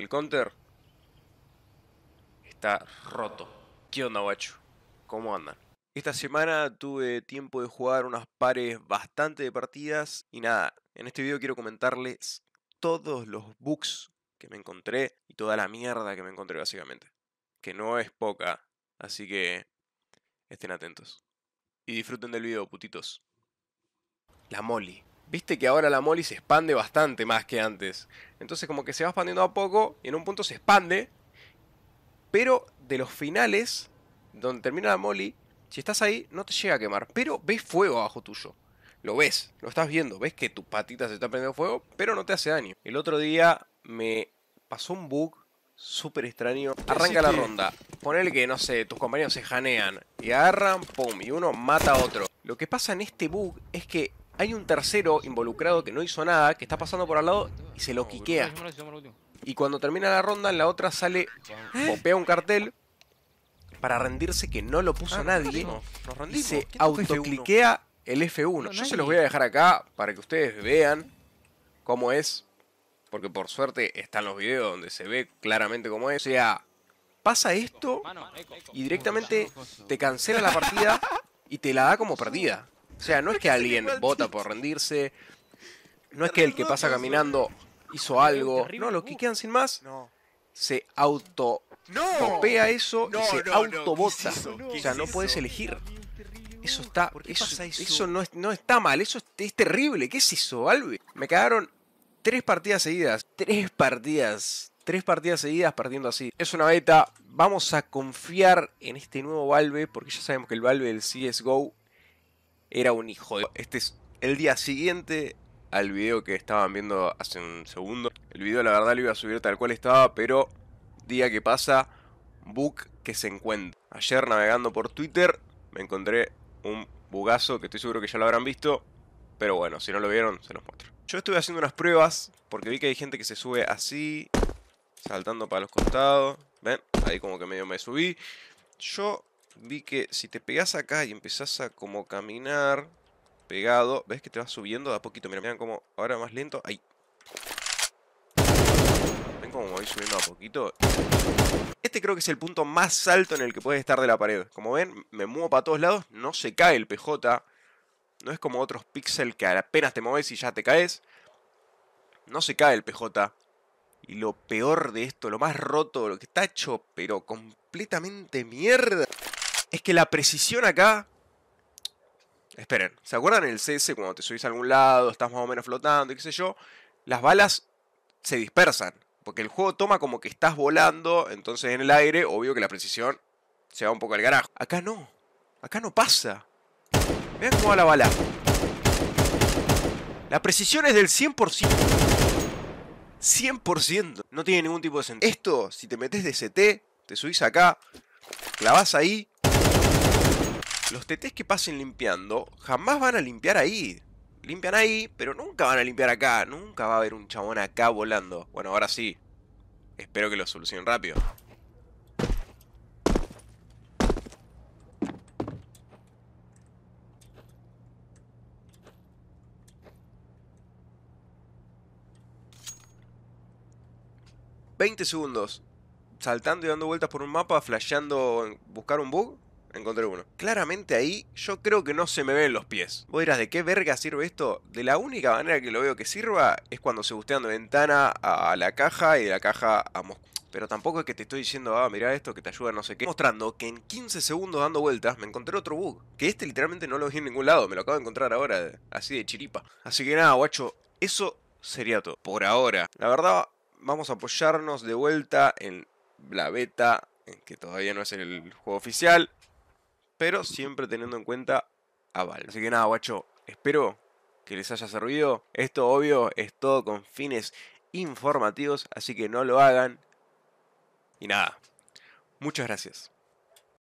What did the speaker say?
El counter está roto. ¿Qué onda, guacho? ¿Cómo andan? Esta semana tuve tiempo de jugar unas pares bastante de partidas y nada, en este video quiero comentarles todos los bugs que me encontré y toda la mierda que me encontré básicamente. Que no es poca, así que estén atentos. Y disfruten del video, putitos. La Molly viste que ahora la Molly se expande bastante más que antes. Entonces como que se va expandiendo a poco y en un punto se expande. Pero de los finales, donde termina la Molly, si estás ahí no te llega a quemar. Pero ves fuego abajo tuyo. Lo ves, lo estás viendo, ves que tu patita se está prendiendo fuego, pero no te hace daño. El otro día me pasó un bug súper extraño. Arranca la ronda. Ponele que, no sé, tus compañeros se janean y agarran, pum, y uno mata a otro. Lo que pasa en este bug es que hay un tercero involucrado que no hizo nada, que está pasando por al lado y se lo quiquea. Y cuando termina la ronda, en la otra sale, popea un cartel para rendirse que no lo puso ah, nadie. se autocliquea el F1. Yo se los voy a dejar acá para que ustedes vean cómo es. Porque por suerte están los videos donde se ve claramente cómo es. O sea, pasa esto y directamente te cancela la partida y te la da como perdida. O sea, no es que alguien vota por rendirse, no es que el que pasa caminando hizo algo, no, los que uh. quedan sin más se auto eso y se autobota. O sea, no puedes elegir. Eso está. Eso, no, está mal, eso es, terrible. ¿Qué es eso, Valve? Me quedaron tres partidas seguidas. Tres partidas. Tres partidas seguidas partiendo así. Es una beta. Vamos a confiar en este nuevo Valve. Porque ya sabemos que el Valve del CSGO era un hijo de... Este es el día siguiente al video que estaban viendo hace un segundo. El video la verdad lo iba a subir tal cual estaba, pero día que pasa, bug que se encuentra. Ayer navegando por Twitter me encontré un bugazo que estoy seguro que ya lo habrán visto, pero bueno, si no lo vieron, se los muestro. Yo estuve haciendo unas pruebas porque vi que hay gente que se sube así, saltando para los costados. ¿Ven? Ahí como que medio me subí. Yo vi que si te pegas acá y empezás a como caminar pegado, ves que te vas subiendo de a poquito. Mira, miran como ahora más lento. Ahí. Ven como voy subiendo a poquito. Este creo que es el punto más alto en el que puedes estar de la pared. Como ven, me muevo para todos lados, no se cae el PJ. No es como otros pixel que apenas te mueves y ya te caes. No se cae el PJ. Y lo peor de esto, lo más roto, lo que está hecho, pero completamente mierda. Es que la precisión acá... Esperen, ¿se acuerdan en el CS cuando te subís a algún lado, estás más o menos flotando, y qué sé yo? Las balas se dispersan, porque el juego toma como que estás volando, entonces en el aire, obvio que la precisión se va un poco al garajo. Acá no, acá no pasa. Vean cómo va la bala. La precisión es del 100%. 100%. No tiene ningún tipo de sentido. Esto, si te metes de CT, te subís acá, clavas ahí los TTs que pasen limpiando jamás van a limpiar ahí. Limpian ahí, pero nunca van a limpiar acá. Nunca va a haber un chabón acá volando. Bueno, ahora sí. Espero que lo solucionen rápido. ¿20 segundos saltando y dando vueltas por un mapa, flasheando, buscar un bug? encontré uno. Claramente ahí yo creo que no se me ven los pies. Vos dirás, ¿de qué verga sirve esto? De la única manera que lo veo que sirva es cuando se gustean de ventana a la caja y de la caja a Moscú. Pero tampoco es que te estoy diciendo, ah, mira esto que te ayuda no sé qué. Mostrando que en 15 segundos dando vueltas me encontré otro bug. Que este literalmente no lo vi en ningún lado, me lo acabo de encontrar ahora, así de chiripa. Así que nada, guacho, eso sería todo. Por ahora. La verdad, vamos a apoyarnos de vuelta en la beta, en que todavía no es el juego oficial pero siempre teniendo en cuenta a Val. Así que nada, guacho, espero que les haya servido. Esto, obvio, es todo con fines informativos, así que no lo hagan. Y nada, muchas gracias.